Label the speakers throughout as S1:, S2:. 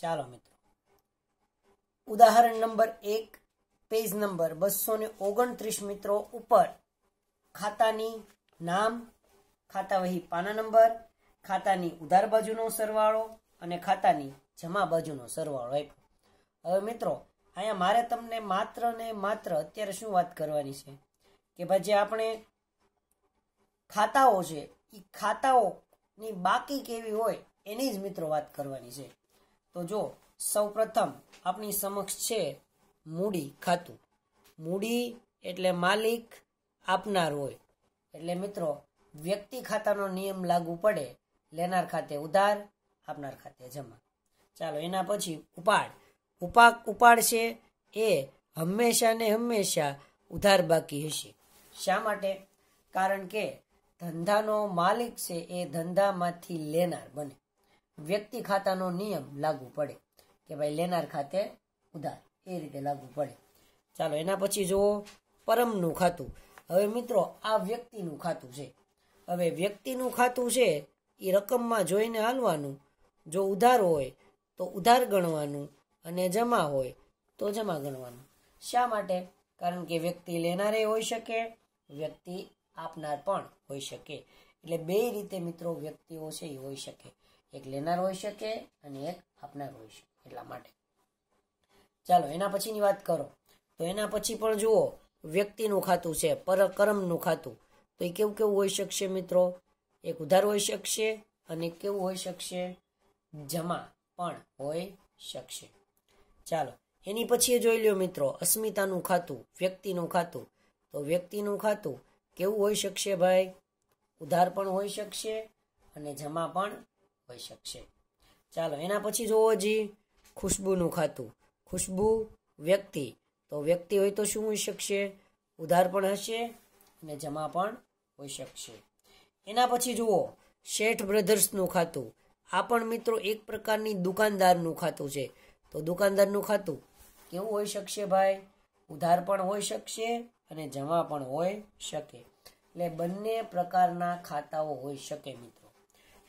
S1: ચાલો મિત્રો ઉદાહરણ નંબર એક પેજ નંબર બસો ને ઓગણત્રીસ મિત્રો ઉપર ખાતાની નામ ખાતા વહી પાના નંબર ખાતાની ઉધાર બાજુનો સરવાળો અને ખાતાની જમા બાજુનો સરવાળો આપ્યો હવે મિત્રો અહીંયા મારે તમને માત્ર ને માત્ર અત્યારે શું વાત કરવાની છે કે ભાઈ જે આપણે ખાતાઓ છે એ ખાતાઓની બાકી કેવી હોય એની જ મિત્રો વાત કરવાની છે તો જો સૌપ્રથમ આપણી સમક્ષ છે મૂડી ખાતું મૂડી એટલે માલિક આપનાર હોય એટલે મિત્રો વ્યક્તિ ખાતાનો નિયમ લાગુ પડે લેનાર ખાતે ઉધાર આપનાર ખાતે જમા ચાલો એના પછી ઉપાડ ઉપા ઉપાડ છે એ હંમેશા ને હંમેશા ઉધાર બાકી હશે શા માટે કારણ કે ધંધાનો માલિક છે એ ધંધામાંથી લેનાર બને વ્યક્તિ ખાતાનો નિયમ લાગુ પડે કે ભાઈ લેનાર ખાતે ઉધાર એ રીતે લાગુ પડે ચાલો એના પછી જુઓ પરમનું ખાતું હવે મિત્રો આ વ્યક્તિનું ખાતું છે હવે વ્યક્તિનું ખાતું છે એ રકમમાં જોઈને હાલવાનું જો ઉધાર હોય તો ઉધાર ગણવાનું અને જમા હોય તો જમા ગણવાનું શા માટે કારણ કે વ્યક્તિ લેનારે હોઈ શકે વ્યક્તિ આપનાર પણ હોઈ શકે એટલે બે રીતે મિત્રો વ્યક્તિઓ છે એ હોઈ શકે એક લેનાર હોઈ શકે અને એક આપનાર હોઈ શકે એટલા માટે ચાલો એના પછીની વાત કરો તો એના પછી પણ જુઓ વ્યક્તિનું ખાતું છે પર કરમનું ખાતું તો એ કેવું કેવું હોઈ શકશે મિત્રો એક ઉધાર હોઈ શકશે અને કેવું હોઈ શકશે જમા પણ હોઈ શકશે ચાલો એની પછી એ જોઈ લ્યો મિત્રો અસ્મિતાનું ખાતું વ્યક્તિનું ખાતું તો વ્યક્તિનું ખાતું કેવું હોઈ શકશે ભાઈ ઉધાર પણ હોઈ શકશે અને જમા પણ હોઈ શકશે ચાલો એના પછી જુઓ જી ખુશ્બુનું ખાતું ખુશ્બુ વ્યક્તિ તો વ્યક્તિ હોય તો શું હોઈ શકશે ઉધાર પણ હશે અને જમા પણ હોઈ શકશે એના પછી જુઓ શેઠ બ્રધર્સનું ખાતું આ પણ મિત્રો એક પ્રકારની દુકાનદારનું ખાતું છે તો દુકાનદારનું ખાતું કેવું હોઈ શકશે ભાઈ ઉધાર પણ હોઈ શકશે અને જમા પણ હોઈ શકે એટલે બંને પ્રકારના ખાતાઓ હોઈ શકે મિત્રો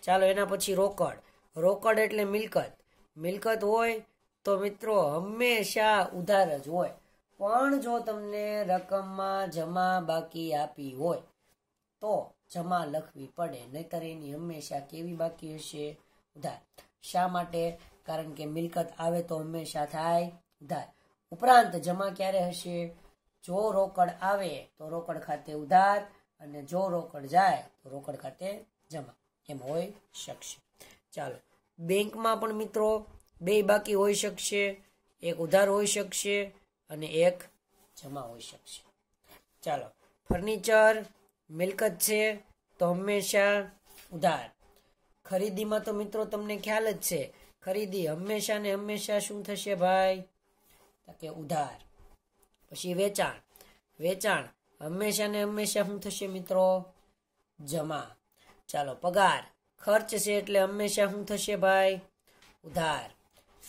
S1: ચાલો એના પછી રોકડ રોકડ એટલે મિલકત મિલકત હોય તો મિત્રો હંમેશા ઉધાર જ હોય પણ જો તમને રકમમાં જમા બાકી આપી હોય તો જમા લખવી પડે નહીતર એની હંમેશા કેવી બાકી હશે ઉધાર શા માટે કારણ કે મિલકત આવે તો હંમેશા થાય ઉધાર ઉપરાંત જમા ક્યારે હશે જો રોકડ આવે તો રોકડ ખાતે ઉધાર અને જો રોકડ જાય તો રોકડ ખાતે જમા એમ હોઈ શકશે ચાલો બેંકમાં પણ મિત્રો બે બાકી હોઈ શકશે એક ઉધાર હોઈ શકશે અને એક જમા હોઈ શકશે ચાલો ફર્નિચર મિલકત છે તો હંમેશા ઉધાર ખરીદીમાં તો મિત્રો તમને ખ્યાલ જ છે ખરીદી હંમેશા ને હંમેશા શું થશે ભાઈ કે ઉધાર પછી વેચાણ વેચાણ હંમેશા ને હંમેશા શું થશે મિત્રો જમા ચાલો પગાર ખર્ચ છે એટલે હંમેશા શું થશે ભાઈ ઉધાર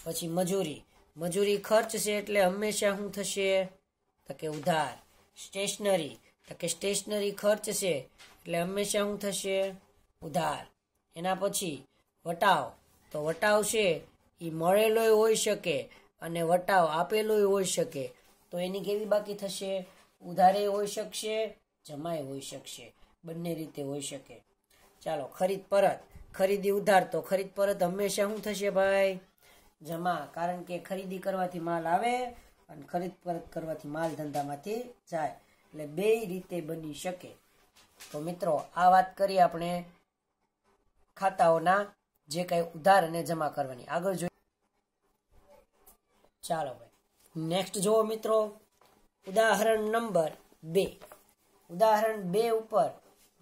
S1: પછી મજૂરી મજૂરી ખર્ચ છે એટલે હંમેશા શું થશે તો કે ઉધાર સ્ટેશનરી તો કે સ્ટેશનરી ખર્ચ છે એટલે હંમેશા શું થશે ઉધાર એના પછી વટાવ તો વટાવ છે એ મળેલોય હોઈ શકે અને વટાવ આપેલોય હોઈ શકે તો એની કેવી બાકી થશે ઉધારે હોઈ શકશે જમાય હોઈ શકશે બંને રીતે હોઈ શકે ચાલો ખરીદ પરત ખરીદી ઉધાર તો ખરીદ પરત હંમેશા શું થશે ભાઈ જમા કારણ કે ખરીદી કરવાથી માલ આવે અને ખરીદ પરત કરવાથી માલ ધંધામાંથી જાય એટલે બે રીતે બની શકે તો મિત્રો આ વાત કરી આપણે ખાતાઓના જે કાંઈ ઉધાર અને જમા કરવાની આગળ જોઈએ ચાલો ભાઈ નેક્સ્ટ જુઓ મિત્રો ઉદાહરણ નંબર બે ઉદાહરણ બે ઉપર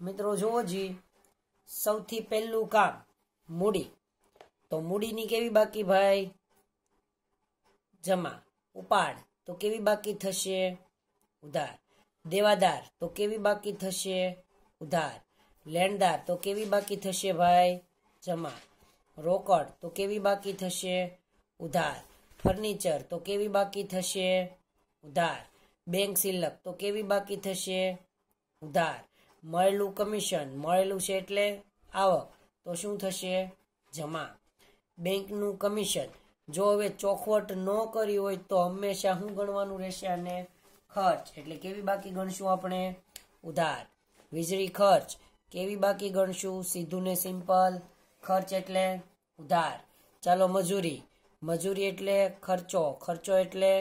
S1: મિત્રો જુઓ જી સૌથી પહેલું કામ મૂડી તો મૂડીની કેવી બાકી ભાઈ જમા ઉપાડ તો કેવી બાકી થશે ઉધાર દેવાદાર તો કેવી બાકી થશે ઉધાર લેણદાર તો કેવી બાકી થશે ભાઈ જમા રોકડ તો કેવી બાકી થશે ઉધાર ફર્નિચર તો કેવી બાકી થશે ઉધાર બેંક સિલક તો કેવી બાકી થશે ઉધાર મળેલું કમિશન મળેલું છે એટલે આવક તો શું થશે જમા બેંકનું કમિશન જો હવે ચોખવટ ન કરી હોય તો હંમેશા શું ગણવાનું રહેશે અને ખર્ચ એટલે કેવી બાકી ગણશું આપણે ઉધાર વીજળી ખર્ચ કેવી બાકી ગણશું સીધું ને સિમ્પલ ખર્ચ એટલે ઉધાર ચાલો મજૂરી મજૂરી એટલે ખર્ચો ખર્ચો એટલે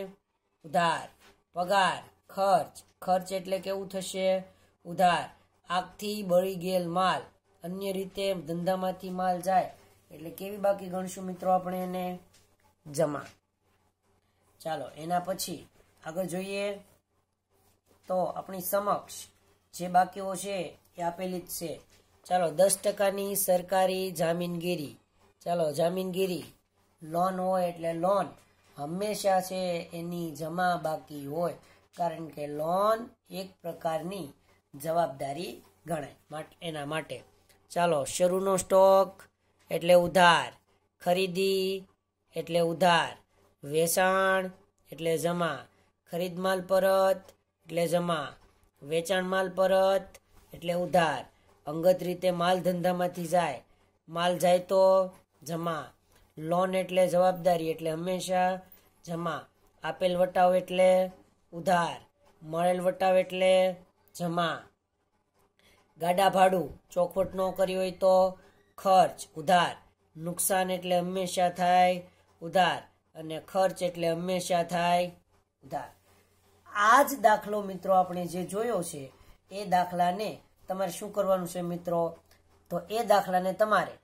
S1: ઉધાર પગાર ખર્ચ ખર્ચ એટલે કેવું થશે ઉધાર આગથી બળી ગયેલ માલ અન્ય રીતે ધંધામાંથી માલ જાય એટલે કેવી બાકી ગણશું મિત્રો આપણે એને જમા ચાલો એના પછી આગળ જોઈએ તો આપણી સમક્ષ જે બાકીઓ છે એ આપેલી જ છે ચાલો દસ ટકાની સરકારી જામીનગીરી ચાલો જામીનગીરી લોન હોય એટલે લોન હંમેશા છે એની જમા બાકી હોય કારણ કે લોન એક પ્રકારની જવાબદારી ગણાય એના માટે ચાલો શરૂનો સ્ટોક એટલે ઉધાર ખરીદી એટલે ઉધાર વેચાણ એટલે જમા ખરીદ માલ પરત એટલે જમા વેચાણ માલ પરત એટલે ઉધાર અંગત રીતે માલ ધંધામાંથી જાય માલ જાય તો જમા લોન એટલે જવાબદારી એટલે હંમેશા જમા આપેલ વટાવ એટલે ઉધાર મળેલ વટાવ એટલે જમા ગાડા ભાડું ચોખવટ ન કરી હોય તો ખર્ચ ઉધાર નુકસાન એટલે હંમેશા થાય ઉધાર અને ખર્ચ એટલે હંમેશા થાય ઉધાર આ જ દાખલો મિત્રો આપણે જે જોયો છે એ દાખલાને તમારે શું કરવાનું છે મિત્રો તો એ દાખલાને તમારે